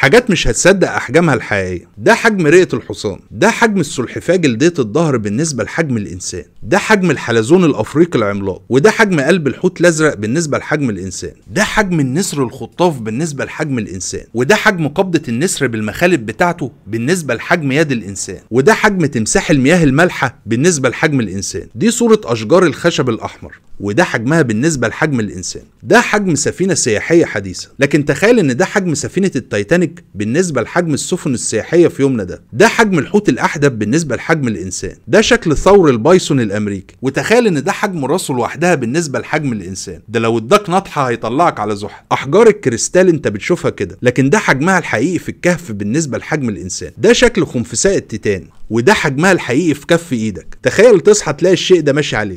حاجات مش هتصدق احجامها الحقيقيه ده حجم رئه الحصان ده حجم السلحفاه جلديه الظهر بالنسبه لحجم الانسان ده حجم الحلزون الافريقي العملاق وده حجم قلب الحوت الازرق بالنسبه لحجم الانسان ده حجم النسر الخطاف بالنسبه لحجم الانسان وده حجم قبضه النسر بالمخالب بتاعته بالنسبه لحجم يد الانسان وده حجم تمساح المياه المالحه بالنسبه لحجم الانسان دي صوره اشجار الخشب الاحمر وده حجمها بالنسبه لحجم الانسان ده حجم سفينه سياحيه حديثه لكن تخيل ان ده حجم سفينه التايتانيك عمرك بالنسبة لحجم السفن السياحية في يومنا ده ده حجم الحوت الأحدب بالنسبة لحجم الإنسان ده شكل ثور البايسون الأمريكي وتخيل إن ده حجم راسه لوحدها بالنسبة لحجم الإنسان ده لو اداك نطحة هيطلعك على زحل أحجار الكريستال أنت بتشوفها كده لكن ده حجمها الحقيقي في الكهف بالنسبة لحجم الإنسان ده شكل خنفساء التيتان وده حجمها الحقيقي في كف ايدك تخيل تصحى تلاقي الشيء ده ماشي عليك